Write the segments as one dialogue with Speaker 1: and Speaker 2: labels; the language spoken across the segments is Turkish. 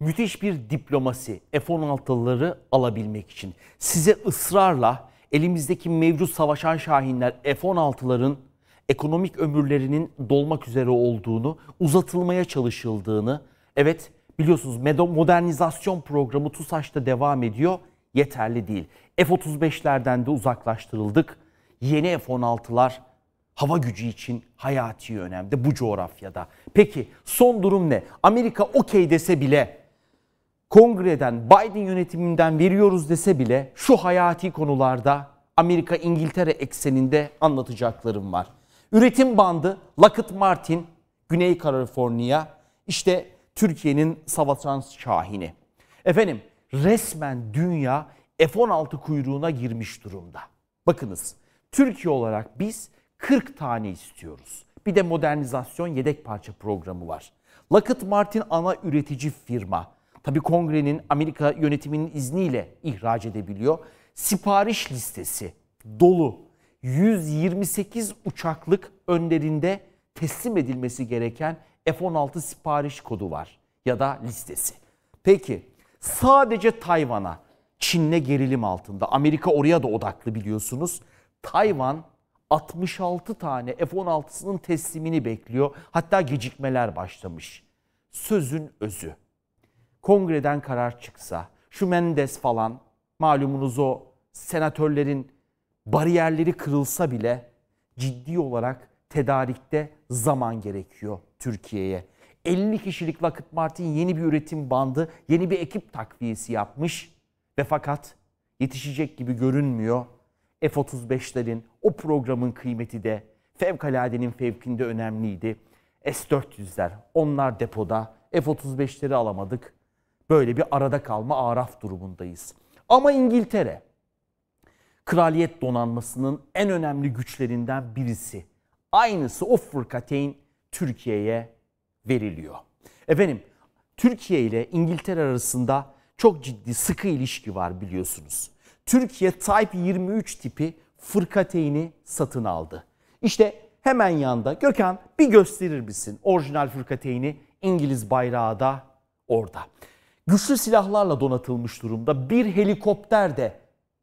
Speaker 1: müthiş bir diplomasi F-16'ları alabilmek için. Size ısrarla elimizdeki mevcut savaşan şahinler F-16'ların ekonomik ömürlerinin dolmak üzere olduğunu, uzatılmaya çalışıldığını, evet biliyorsunuz modernizasyon programı TUSAŞ'ta devam ediyor, yeterli değil. F-35'lerden de uzaklaştırıldık. Yeni F-16'lar hava gücü için hayati önemli bu coğrafyada. Peki son durum ne? Amerika okey dese bile kongreden, Biden yönetiminden veriyoruz dese bile şu hayati konularda Amerika İngiltere ekseninde anlatacaklarım var. Üretim bandı Lockheed Martin, Güney Kaliforniya, işte Türkiye'nin Savatrans Şahini. Efendim resmen dünya F-16 kuyruğuna girmiş durumda. Bakınız Türkiye olarak biz 40 tane istiyoruz. Bir de modernizasyon yedek parça programı var. Lockheed Martin ana üretici firma. Tabi kongrenin Amerika yönetiminin izniyle ihraç edebiliyor. Sipariş listesi dolu. 128 uçaklık önlerinde teslim edilmesi gereken F-16 sipariş kodu var ya da listesi. Peki sadece Tayvan'a Çin'le gerilim altında. Amerika oraya da odaklı biliyorsunuz. Tayvan 66 tane F-16'sının teslimini bekliyor. Hatta gecikmeler başlamış. Sözün özü kongreden karar çıksa, şu Mendes falan malumunuz o senatörlerin bariyerleri kırılsa bile ciddi olarak tedarikte zaman gerekiyor Türkiye'ye. 50 kişilik Lockheed Martin yeni bir üretim bandı, yeni bir ekip takviyesi yapmış ve fakat yetişecek gibi görünmüyor. F-35'lerin o programın kıymeti de fevkaladenin fevkinde önemliydi. S-400'ler onlar depoda. F-35'leri alamadık. Böyle bir arada kalma araf durumundayız. Ama İngiltere kraliyet donanmasının en önemli güçlerinden birisi. Aynısı o fırkateyn Türkiye'ye veriliyor. Efendim Türkiye ile İngiltere arasında çok ciddi sıkı ilişki var biliyorsunuz. Türkiye Type 23 tipi fırkateyni satın aldı. İşte hemen yanda Gökhan bir gösterir misin orijinal fırkateyni İngiliz bayrağı da orada güçlü silahlarla donatılmış durumda. Bir helikopter de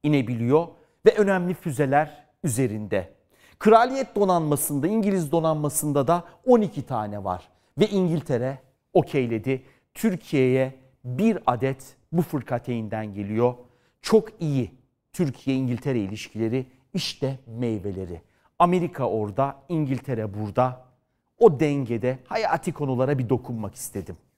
Speaker 1: inebiliyor ve önemli füzeler üzerinde. Kraliyet donanmasında, İngiliz donanmasında da 12 tane var ve İngiltere okeyledi. Türkiye'ye bir adet bu fırkateyinden geliyor. Çok iyi Türkiye-İngiltere ilişkileri işte meyveleri. Amerika orada, İngiltere burada. O dengede hayati konulara bir dokunmak istedim.